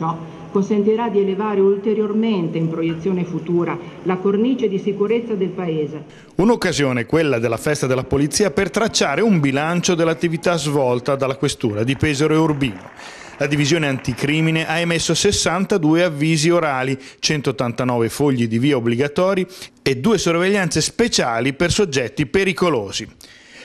Ciò consentirà di elevare ulteriormente in proiezione futura la cornice di sicurezza del Paese. Un'occasione, quella della festa della polizia, per tracciare un bilancio dell'attività svolta dalla questura di Pesaro e Urbino. La divisione anticrimine ha emesso 62 avvisi orali, 189 fogli di via obbligatori e due sorveglianze speciali per soggetti pericolosi.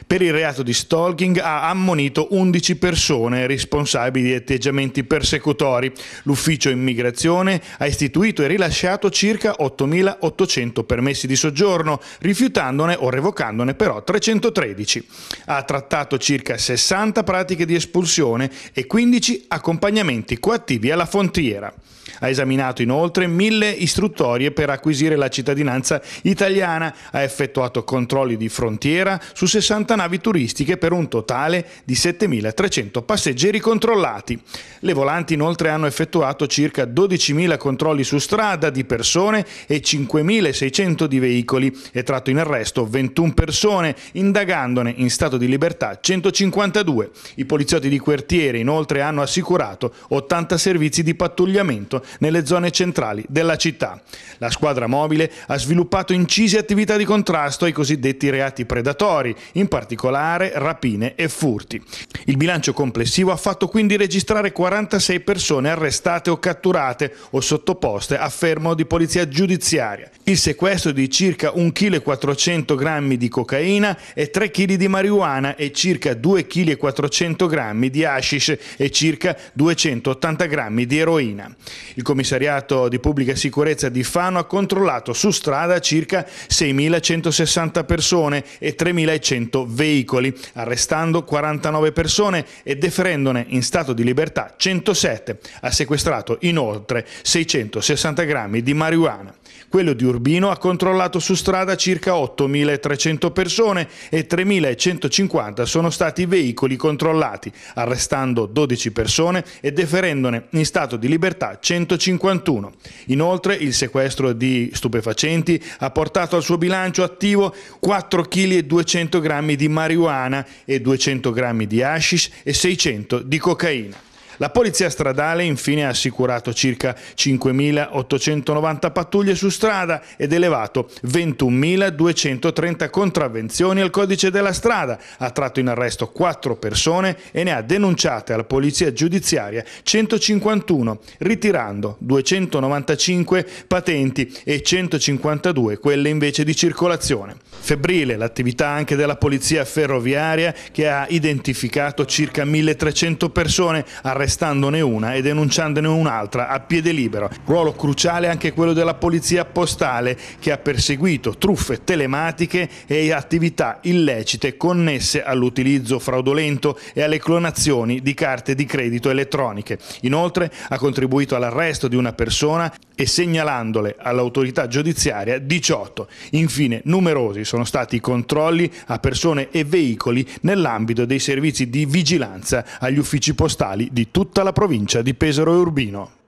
Per il reato di stalking ha ammonito 11 persone responsabili di atteggiamenti persecutori. L'ufficio immigrazione ha istituito e rilasciato circa 8.800 permessi di soggiorno, rifiutandone o revocandone però 313. Ha trattato circa 60 pratiche di espulsione e 15 accompagnamenti coattivi alla frontiera. Ha esaminato inoltre mille istruttorie per acquisire la cittadinanza italiana, ha effettuato controlli di frontiera su 60 180 navi turistiche per un totale di 7.300 passeggeri controllati. Le volanti inoltre hanno effettuato circa 12.000 controlli su strada di persone e 5.600 di veicoli e tratto in arresto 21 persone, indagandone in stato di libertà 152. I poliziotti di quartiere inoltre hanno assicurato 80 servizi di pattugliamento nelle zone centrali della città. La squadra mobile ha sviluppato incise attività di contrasto ai cosiddetti reati predatori, in particolare rapine e furti. Il bilancio complessivo ha fatto quindi registrare 46 persone arrestate o catturate o sottoposte a fermo di polizia giudiziaria. Il sequestro di circa 1,4 kg di cocaina e 3 kg di marijuana e circa 2,4 kg di hashish e circa 280 grammi di eroina. Il commissariato di pubblica sicurezza di Fano ha controllato su strada circa 6.160 persone e 3.100 veicoli, arrestando 49 persone e deferendone in stato di libertà 107. Ha sequestrato inoltre 660 grammi di marijuana. Quello di Urbino ha controllato su strada circa 8.300 persone e 3.150 sono stati i veicoli controllati, arrestando 12 persone e deferendone in stato di libertà 151. Inoltre il sequestro di stupefacenti ha portato al suo bilancio attivo 4,2 kg di marijuana e 200 grammi di hashish e 600 di cocaina. La polizia stradale infine ha assicurato circa 5.890 pattuglie su strada ed elevato 21.230 contravvenzioni al codice della strada, ha tratto in arresto 4 persone e ne ha denunciate alla polizia giudiziaria 151, ritirando 295 patenti e 152 quelle invece di circolazione. Febbrile l'attività anche della polizia ferroviaria che ha identificato circa 1.300 persone arrestate arrestandone una e denunciandone un'altra a piede libero. Ruolo cruciale anche quello della polizia postale che ha perseguito truffe telematiche e attività illecite connesse all'utilizzo fraudolento e alle clonazioni di carte di credito elettroniche. Inoltre ha contribuito all'arresto di una persona e segnalandole all'autorità giudiziaria 18. Infine, numerosi sono stati i controlli a persone e veicoli nell'ambito dei servizi di vigilanza agli uffici postali di tutta la provincia di Pesaro e Urbino.